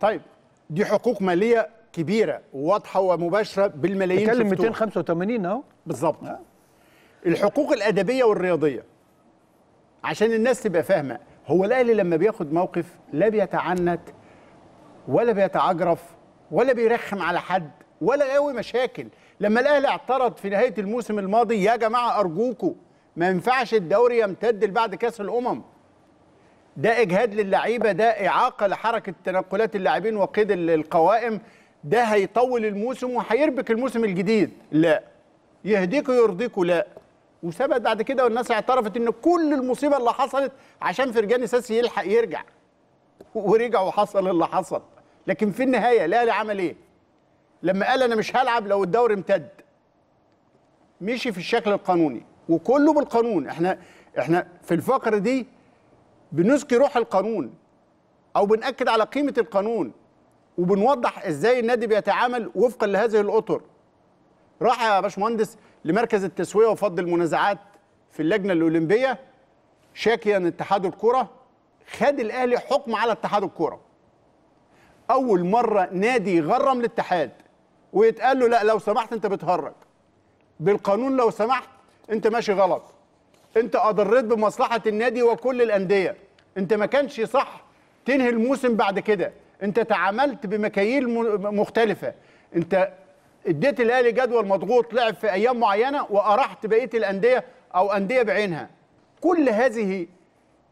طيب دي حقوق ماليه كبيره وواضحه ومباشره بالملايين بتتكلم 285 اهو بالظبط الحقوق الادبيه والرياضيه عشان الناس تبقى فاهمه هو الاهلي لما بياخد موقف لا بيتعنت ولا بيتعجرف ولا بيرخم على حد ولا قوي مشاكل لما الاهلي اعترض في نهايه الموسم الماضي يا جماعه ارجوكوا ما ينفعش الدوري يمتد لبعد كاس الامم ده اجهاد للعيبه ده اعاقه لحركه تنقلات اللاعبين وقيد القوائم ده هيطول الموسم وهيربك الموسم الجديد لا يهديك ويرضيك لا وثبت بعد كده والناس اعترفت ان كل المصيبه اللي حصلت عشان فرجاني ساسي يلحق يرجع ورجع وحصل اللي حصل لكن في النهايه الاهلي عمل ايه؟ لما قال انا مش هلعب لو الدوري امتد مشي في الشكل القانوني وكله بالقانون احنا احنا في الفقره دي بنزكي روح القانون او بناكد على قيمه القانون وبنوضح ازاي النادي بيتعامل وفقا لهذه الاطر راح يا باشمهندس لمركز التسويه وفض المنازعات في اللجنه الاولمبيه شاكيا اتحاد الكره خد الاهلي حكم على اتحاد الكره اول مره نادي يغرم الاتحاد ويتقال له لا لو سمحت انت بتهرج بالقانون لو سمحت انت ماشي غلط انت اضريت بمصلحه النادي وكل الانديه انت ما كانش صح تنهي الموسم بعد كده انت تعاملت بمكاييل مختلفه انت اديت الاهلي جدول مضغوط لعب في ايام معينه وارحت بقيه الانديه او انديه بعينها كل هذه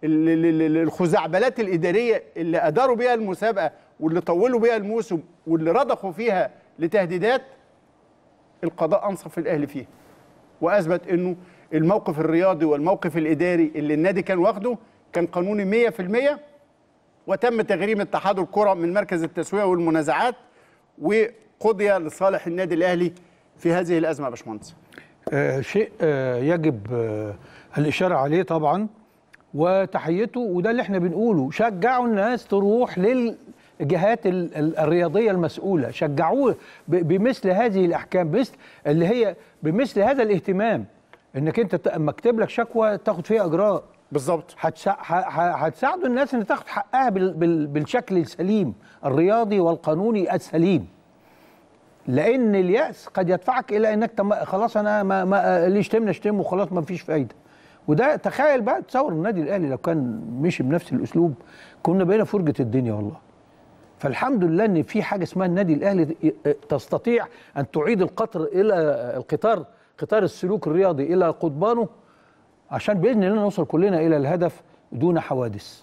الخزعبلات الاداريه اللي اداروا بيها المسابقه واللي طولوا بيها الموسم واللي رضخوا فيها لتهديدات القضاء انصف الاهلي فيها واثبت انه الموقف الرياضي والموقف الاداري اللي النادي كان واخده كان قانوني 100% وتم تغريم اتحاد الكره من مركز التسويه والمنازعات وقضي لصالح النادي الاهلي في هذه الازمه يا باشمهندس. آه شيء آه يجب آه الاشاره عليه طبعا وتحيته وده اللي احنا بنقوله شجعوا الناس تروح للجهات الرياضيه المسؤوله شجعوه بمثل هذه الاحكام اللي هي بمثل هذا الاهتمام انك انت اما اكتب لك شكوى تاخد فيها اجراء بالظبط هتساعدوا الناس ان تاخد حقها بال... بال... بالشكل السليم الرياضي والقانوني السليم لان الياس قد يدفعك الى انك تم... خلاص انا ما, ما... اللي اشتمنا شتم وخلاص ما فيش فايده وده تخيل بقى تصور النادي الاهلي لو كان مشي بنفس الاسلوب كنا بقينا فرجه الدنيا والله فالحمد لله ان في حاجه اسمها النادي الاهلي تستطيع ان تعيد القطر الى القطار قطار السلوك الرياضي الى قضبانه عشان باذن الله نوصل كلنا الى الهدف دون حوادث